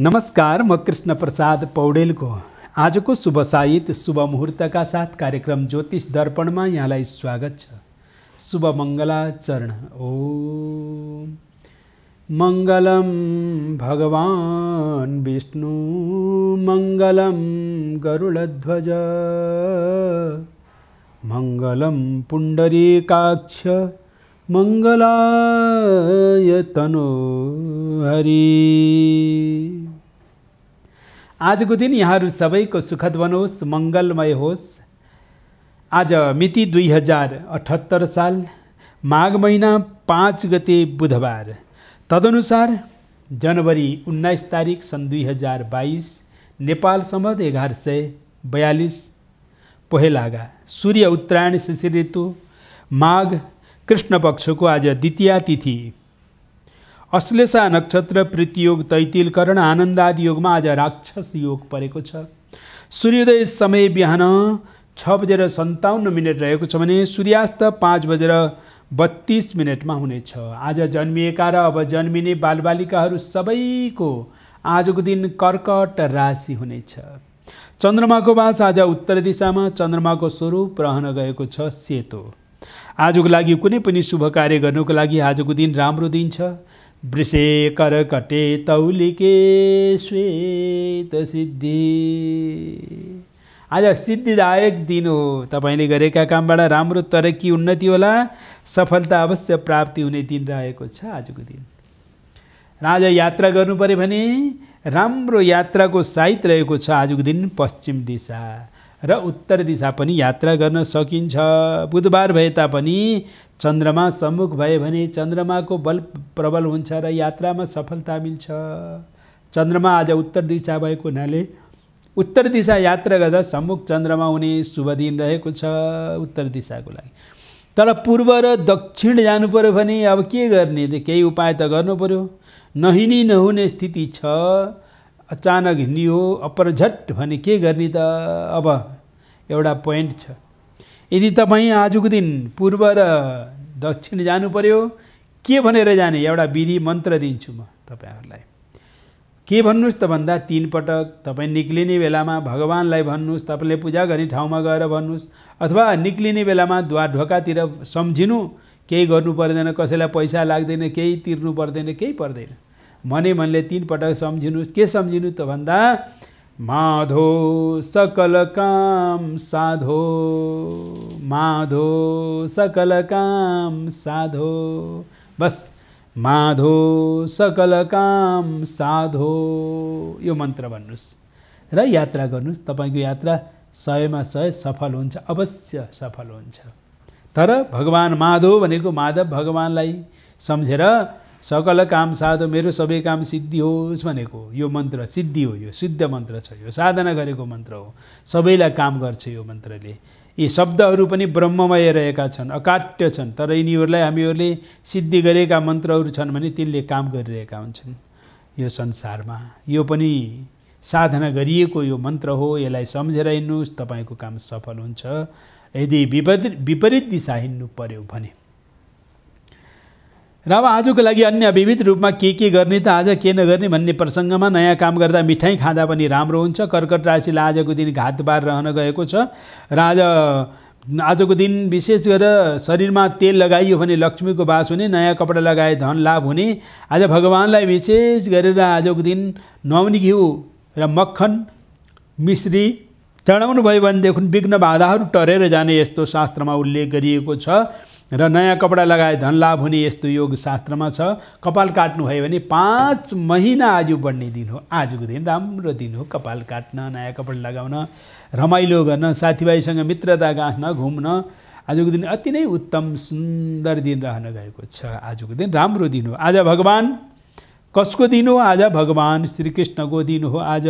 नमस्कार म कृष्ण प्रसाद को आज को शुभ साहित शुभ मुहूर्त का साथ कार्यक्रम ज्योतिष दर्पण में यहाँ स्वागत छ शुभ मंगलाचरण ओ मंगलम भगवान विष्णु मंगलम गरुडध्वज मङ्गलम पुण्डरीकाक्ष मङ्गलाय तनो हरी आजको दिन यहाँहरू सबैको सुखद बनोस् मङ्गलमय होस् आज मिति दुई हजार अठहत्तर साल माघ महिना पाँच गते बुधबार तदनुसार जनवरी उन्नाइस तारिक सन् दुई हजार बाइस नेपाल समद एघार सय बयालिस पोहेलागा सूर्य उत्तरायण शिशिर ऋतु माघ कृष्ण पक्षको आज द्वितीय तिथि अश्लेषा नक्षत्र प्रीतियोग तैतिलकरण आनन्द आदि योगमा आज राक्षस योग परेको छ सूर्योदय समय बिहान छ बजेर सन्ताउन्न मिनट रहेको छ भने सूर्यास्त पाँच बजेर बत्तिस मिनटमा हुनेछ आज जन्मिएका र अब जन्मिने बालबालिकाहरू सबैको आजको दिन कर्कट राशि हुनेछ चन्द्रमाको बास आज उत्तर दिशामा चन्द्रमाको स्वरूप रहन गएको छ सेतो आजको लागि कुनै पनि शुभ कार्य गर्नुको लागि आजको दिन राम्रो दिन छ वृषे करकटे तौलिके श्वेत सिद्धि आज सिद्धिदायक दिन हो तपाईँले गरेका कामबाट राम्रो तरक्की उन्नति होला सफलता अवश्य प्राप्ति हुने दिन रहेको छ आजको दिन र आज यात्रा गर्नु पऱ्यो भने राम्रो यात्राको साइत रहेको छ आजको दिन पश्चिम दिशा र उत्तर दिशा पनि यात्रा गर्न सकिन्छ बुधबार भए तापनि चन्द्रमा सम्मुख भयो भने चन्द्रमाको बल प्रबल हुन्छ र यात्रामा सफलता मिल्छ चन्द्रमा आज उत्तर दिशा भएको हुनाले उत्तर दिशा यात्रा गर्दा सम्मुख चन्द्रमा हुने शुभ दिन रहेको छ उत्तर दिशाको लागि तर पूर्व र दक्षिण जानु पऱ्यो भने अब के गर्ने केही उपाय त गर्नु पऱ्यो नहिनी नहुने स्थिति छ अचानक हिँडियो अपरझट भने के गर्ने त अब एउटा पोइन्ट छ यदि तपाईँ आजको दिन पूर्व र दक्षिण जानु पर्यो के भनेर जाने एउटा विधि मन्त्र दिन्छु म तपाईँहरूलाई के भन्नुहोस् त भन्दा तिन पटक तपाईँ निक्लिने बेलामा भगवान्लाई भन्नुहोस् तपाईँले पूजा गर्ने ठाउँमा गएर भन्नुहोस् अथवा निक्लिने बेलामा द्वार ढोकातिर सम्झिनु केही गर्नु पर्दैन कसैलाई पैसा लाग्दैन केही तिर्नु पर्दैन केही पर्दैन मनै मनले तिन पटक सम्झिनुहोस् के सम्झिनु त भन्दा माधो सकल काम साधो माधो सकल काम साधो बस माधो सकल काम साधो यो मन्त्र भन्नुहोस् र यात्रा गर्नुहोस् तपाईँको यात्रा सयमा सय सफल हुन्छ अवश्य सफल हुन्छ तर भगवान् माधो भनेको माधव भगवान्लाई सम्झेर सकल काम साधो मेरो सबै काम सिद्धि होस् भनेको यो मन्त्र सिद्धि हो यो सिद्ध मन्त्र छ यो साधना गरेको मन्त्र हो सबैलाई काम गर्छ यो मन्त्रले यी शब्दहरू पनि ब्रह्ममय रहेका छन् अकाट्य छन् तर यिनीहरूलाई हामीहरूले सिद्धि गरेका मन्त्रहरू छन् भने तिनले काम गरिरहेका हुन्छन् यो संसारमा यो पनि साधना गरिएको यो मन्त्र हो यसलाई सम्झेर हिँड्नुहोस् तपाईँको काम सफल हुन्छ यदि विपरीत विपरीत दिशा हिँड्नु पर्यो भने र अब आजको लागि अन्य विविध रूपमा के के गर्ने त आज के नगर्ने भन्ने प्रसङ्गमा नयाँ काम गर्दा मिठाई खाँदा पनि राम्रो हुन्छ कर्कट राशिलाई आजको दिन घातबार रहन गएको छ र आज आजको दिन विशेष गरेर शरीरमा तेल लगाइयो भने लक्ष्मीको बास हुने नयाँ कपडा लगाए धन लाभ हुने आज भगवान्लाई विशेष गरेर आजको दिन नुहाउने घिउ र मक्खन मिश्री चढाउनु भयो भनेदेखि विघ्न बाधाहरू टरेर जाने यस्तो शास्त्रमा उल्लेख गरिएको छ र नयाँ कपडा लगाए धन लाभ हुने यस्तो योग शास्त्रमा छ कपाल काट्नु काट्नुभयो भने पाँच महिना आयु बढ्ने दिन हो आजको दिन राम्रो दिन हो कपाल काट्न नयाँ कपडा लगाउन रमाइलो गर्न साथीभाइसँग मित्रता गाँच्न घुम्न आजको दिन अति नै उत्तम सुन्दर दिन रहन गएको छ आजको दिन राम्रो दिन हो आज भगवान् कसको दिन हो आज भगवान् श्रीकृष्णको दिन हो आज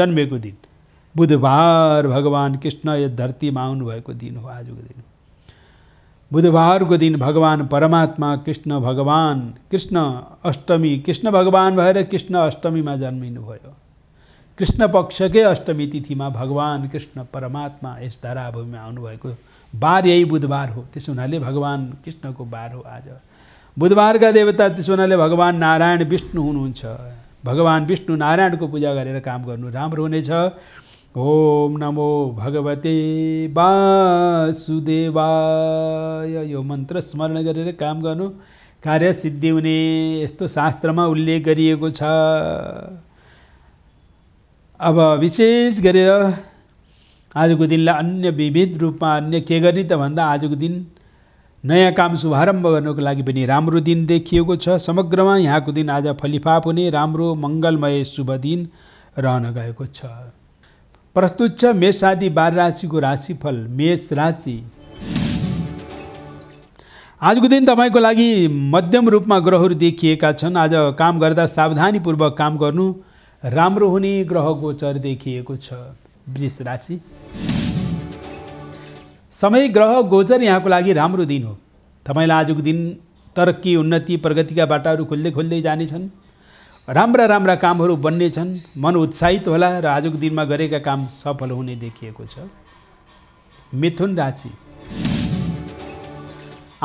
जन्मेको दिन बुधबार भगवान् कृष्ण यो धरतीमा आउनुभएको दिन हो आजको दिन बुधबारको दिन भगवान् परमात्मा कृष्ण भगवान् कृष्ण अष्टमी कृष्ण भगवान् भएर कृष्ण अष्टमीमा जन्मिनुभयो कृष्ण पक्षकै अष्टमी तिथिमा भगवान् कृष्ण परमात्मा यस धराभूमिमा आउनुभएको बार यही बुधबार हो त्यसो हुनाले भगवान् कृष्णको बार हो आज बुधबारका देवता त्यसो हुनाले भगवान् नारायण विष्णु हुनुहुन्छ भगवान् विष्णु नारायणको पूजा गरेर काम गर्नु राम्रो हुनेछ ओम नमो भगवते वासुदेवाय यो मन्त्र स्मरण गरेर काम गर्नु कार्य सिद्धि हुने यस्तो शास्त्रमा उल्लेख गरिएको छ अब विशेष गरेर आजको दिनलाई अन्य विविध रूपमा अन्य के गर्ने त भन्दा आजको दिन नयाँ काम शुभारम्भ गर्नको लागि पनि राम्रो दिन देखिएको छ समग्रमा यहाँको दिन आज फलिफाप हुने राम्रो मङ्गलमय शुभ दिन रहन गएको छ प्रस्तुत छ मेष आदि बार राशिको राशिफल मेष राशि आजको दिन तपाईँको लागि मध्यम रूपमा ग्रहहरू देखिएका छन् आज काम गर्दा सावधानीपूर्वक काम गर्नु राम्रो हुने ग्रह गोचर देखिएको छ वृष राशि समय ग्रह गोचर यहाँको लागि राम्रो दिन हो तपाईँलाई आजको दिन तरक्की उन्नति प्रगतिका बाटाहरू खोल्दै खोल्दै जानेछन् राम्रा राम्रा कामहरू बन्ने छन् मन उत्साहित होला र आजको दिनमा गरेका काम सफल हुने देखिएको छ मिथुन राशि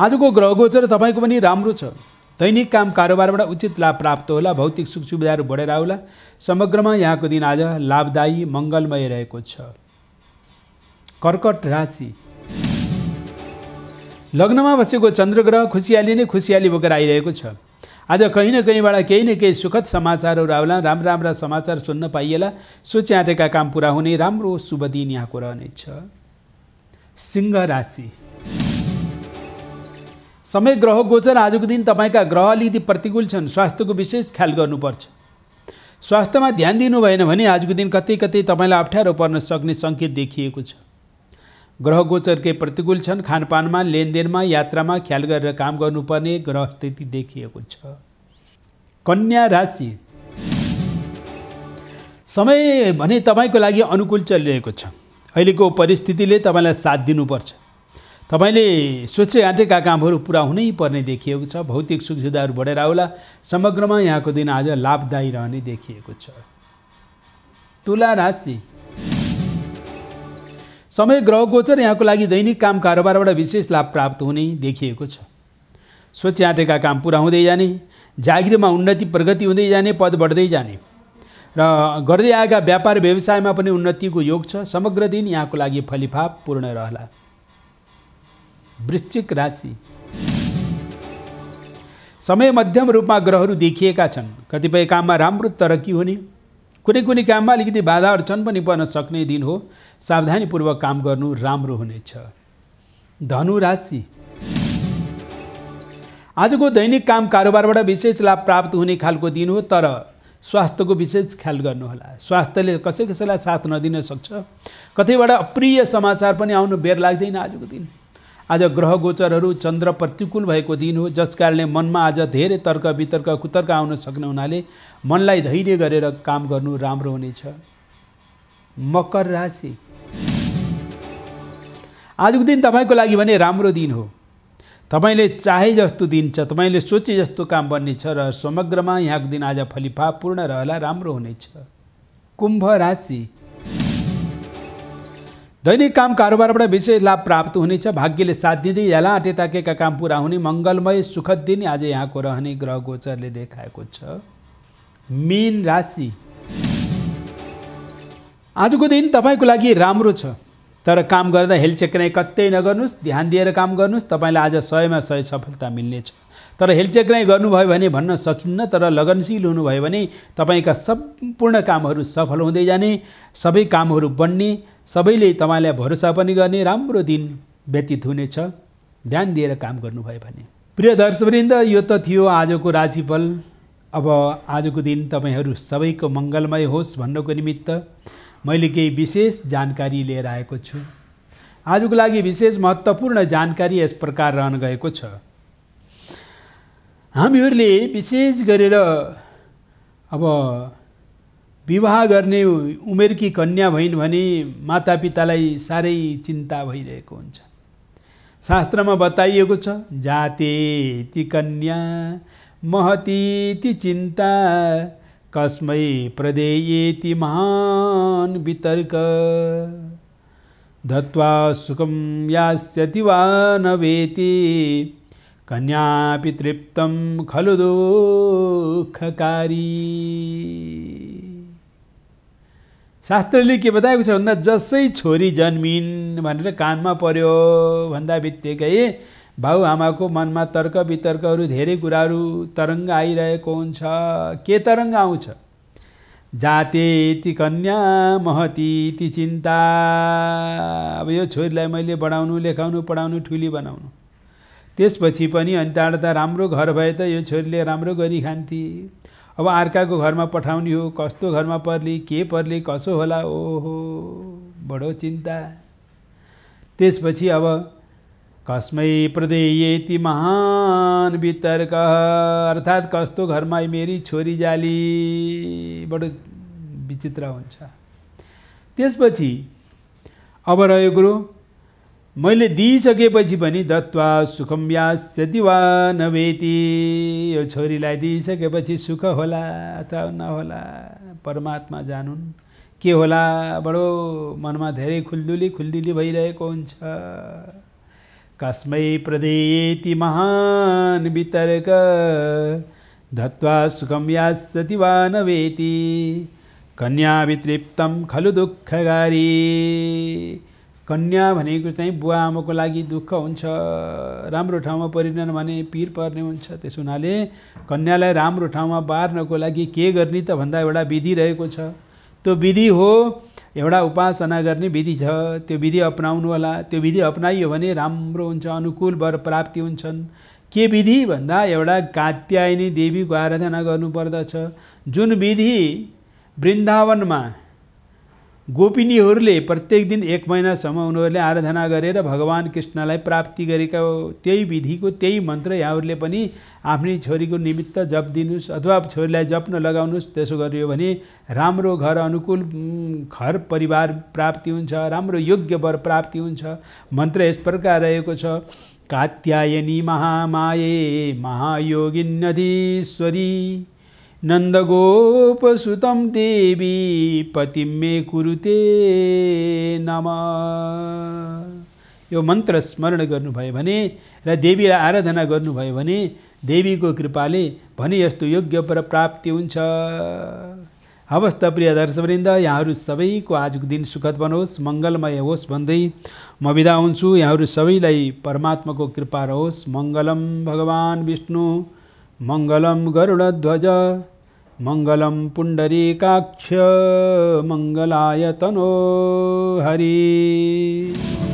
आजको ग्रह गोचर तपाईँको पनि राम्रो छ दैनिक काम कारोबारबाट उचित लाभ प्राप्त होला भौतिक सुख सुविधाहरू बढेर आउला समग्रमा यहाँको दिन आज लाभदायी मङ्गलमय रहेको छ कर्कट राशि लग्नमा बसेको चन्द्रग्रह खुसियाली नै खुसियाली बोकेर आइरहेको छ आज कहीँ न कहीँबाट केही न केही सुखद समाचारहरू आउला राम्रा राम्रा समाचार सुन्न पाइएला आँटेका काम पुरा हुने राम्रो शुभ दिन यहाँको रहनेछ सिंह राशि समय ग्रह गोचर आजको दिन तपाईँका ग्रह अलिकति प्रतिकूल छन् स्वास्थ्यको विशेष ख्याल गर्नुपर्छ स्वास्थ्यमा ध्यान दिनु भएन भने आजको दिन कतै कतै तपाईँलाई अप्ठ्यारो पर्न सक्ने सङ्केत देखिएको छ ग्रह गोचर के प्रतिकूल छन् खानपानमा लेनदेनमा यात्रामा ख्याल गरेर काम गर्नुपर्ने ग्रह स्थिति देखिएको छ कन्या राशि समय भने तपाईँको लागि अनुकूल चलिरहेको छ अहिलेको परिस्थितिले तपाईँलाई साथ दिनुपर्छ तपाईँले सोचे आँटेका कामहरू पुरा हुनै पर्ने देखिएको छ भौतिक सुख सुविधाहरू बढेर आउला समग्रमा यहाँको दिन आज लाभदायी रहने देखिएको छ तुला राशि समय ग्रह गोचर यहाँको लागि दैनिक काम कारोबारबाट विशेष लाभ प्राप्त हुने देखिएको छ सोचे आँटेका काम पुरा हुँदै जाने जागिरमा उन्नति प्रगति हुँदै जाने पद बढ्दै जाने र गर्दै आएका व्यापार व्यवसायमा पनि उन्नतिको योग छ समग्र दिन यहाँको लागि फलिफाप पूर्ण रहला वृश्चिक राशि समय मध्यम रूपमा ग्रहहरू देखिएका छन् कतिपय काममा राम्रो तरक्की हुने कुनै कुनै काममा अलिकति बाधा अर्चन पनि पर्न सक्ने दिन हो सावधानीपूर्वक काम गर्नु राम्रो हुनेछ धनु राशि आजको दैनिक काम कारोबारबाट विशेष लाभ प्राप्त हुने खालको दिन हो तर स्वास्थ्यको विशेष ख्याल गर्नुहोला स्वास्थ्यले कसै कसैलाई साथ नदिन सक्छ कतैबाट अप्रिय समाचार पनि आउनु बेर लाग्दैन आजको दिन आज ग्रह गोचरहरू चन्द्र प्रतिकूल भएको दिन हो जसकारणले मनमा आज धेरै तर्क वितर्क कुतर्क आउन सक्ने हुनाले मनलाई धैर्य गरेर काम गर्नु राम्रो हुनेछ मकर राशि आजको दिन तपाईँको लागि भने राम्रो दिन हो तपाईँले चाहे जस्तो दिन छ तपाईँले सोचे जस्तो काम बन्नेछ र समग्रमा यहाँको दिन आज फलिफा पूर्ण रहला राम्रो हुनेछ कुम्भ राशि दैनिक काम कारोबारबाट विशेष लाभ प्राप्त हुनेछ भाग्यले साथ दिँदै याला आँटे ताकेका काम पुरा हुने मङ्गलमय सुखद दिन आज यहाँको रहने ग्रह गोचरले देखाएको छ मीन राशि आजको दिन तपाईँको लागि राम्रो छ तर काम गर्दा हेलचेक्राइ कतै नगर्नुहोस् ध्यान दिएर काम गर्नुहोस् तपाईँलाई आज सयमा सय सफलता मिल्नेछ तर हेलचेक्राइ गर्नुभयो भने भन्न सकिन्न तर लगनशील हुनुभयो भने तपाईँका सम्पूर्ण कामहरू सफल हुँदै जाने सबै कामहरू बन्ने सबैले तपाईँलाई भरोसा पनि गर्ने राम्रो दिन व्यतीत हुनेछ ध्यान दिएर काम गर्नुभयो भने प्रिय दर्शकवृन्द यो त थियो आजको राशिफल अब आजको दिन तपाईँहरू सबैको मङ्गलमय होस् भन्नको निमित्त मैले केही विशेष जानकारी लिएर आएको छु आजको लागि विशेष महत्त्वपूर्ण जानकारी यस प्रकार रहन गएको छ हामीहरूले विशेष गरेर अब विवाह गर्ने उमेरकी कन्या भइन् भने मातापितालाई साह्रै चिन्ता भइरहेको हुन्छ शास्त्रमा बताइएको छ जाते ती कन्या महती ती चिन्ता कस्मै प्रदेये ती महान वितर्क धत्वा सुखम यास्यति वा कन्यापि कन्यापितृप्तम खलु दुःखकारी शास्त्रले के बताएको छ भन्दा जसै छोरी जन्मिन् भनेर कानमा पर्यो भन्दा बित्तिकै बाबुआमाको मनमा तर्क वितर्कहरू धेरै कुराहरू तरङ्ग आइरहेको हुन्छ के तरङ्ग आउँछ जाते ती कन्या महती ती चिन्ता अब यो छोरीलाई मैले बढाउनु लेखाउनु पढाउनु ठुली बनाउनु त्यसपछि पनि अनि त राम्रो घर भए त यो छोरीले राम्रो गरी खान्थे अब अर्काको घरमा पठाउने हो कस्तो घरमा पर्ली के पर्ली कसो होला ओहो बडो चिन्ता त्यसपछि अब कस्मै यति महान वितर्क अर्थात् कस्तो घरमा मेरी छोरी जाली बडो विचित्र हुन्छ त्यसपछि अब रह्यो गुरु मैले दिइसकेपछि पनि दत्वा सुखम यास्य दिवा नवेति यो छोरीलाई दिइसकेपछि सुख होला अथवा नहोला परमात्मा जानुन् के होला बडो मनमा धेरै खुल्दुली खुल्दुली भइरहेको हुन्छ कस्मै प्रदेति महान वितर्क धत्वा सुखम यास्यति वा नवेति कन्या वितृप्तम खलु दुःखगारी कन्या भनेको चाहिँ बुवा आमाको लागि दुःख हुन्छ राम्रो ठाउँमा परिणन भने पिर पर्ने हुन्छ त्यस हुनाले कन्यालाई राम्रो ठाउँमा बार्नको लागि के गर्ने त भन्दा एउटा विधि रहेको छ त्यो विधि हो एउटा उपासना गर्ने विधि छ त्यो विधि अप्नाउनु होला त्यो विधि अप्नाइयो भने राम्रो हुन्छ अनुकूल वर प्राप्ति हुन्छन् के विधि भन्दा एउटा कात्यायनी देवीको आराधना गर्नुपर्दछ जुन विधि वृन्दावनमा गोपिनीहरूले प्रत्येक दिन एक महिनासम्म उनीहरूले आराधना गरेर भगवान् कृष्णलाई प्राप्ति गरेका त्यही विधिको त्यही मन्त्र यहाँहरूले पनि आफ्नै छोरीको निमित्त जप दिनुहोस् अथवा छोरीलाई जप लगाउनुहोस् त्यसो गरियो भने राम्रो घर अनुकूल घर परिवार प्राप्ति हुन्छ राम्रो योग्य वर प्राप्ति हुन्छ मन्त्र यस प्रकार रहेको छ कात्यायनी महामाये महायोगिन्नधीश्वरी नन्दगोपसुतं देवी पतिं मे कुरुते नम यो मन्त्र स्मरण गर्नुभयो भने र देवीलाई आराधना गर्नुभयो भने देवीको कृपाले भने यस्तो योग्य पर प्राप्ति हुन्छ हवस् त प्रिय दर्शवृन्द यहाँहरू सबैको आजको दिन सुखद बनोस् मङ्गलमय होस् भन्दै म विदा हुन्छु यहाँहरू सबैलाई परमात्माको कृपा रहोस् मङ्गलम भगवान् विष्णु मङ्गलम गरुडध्वज मङ्गलं पुण्डरीकाक्ष मंगलाय तनो हरी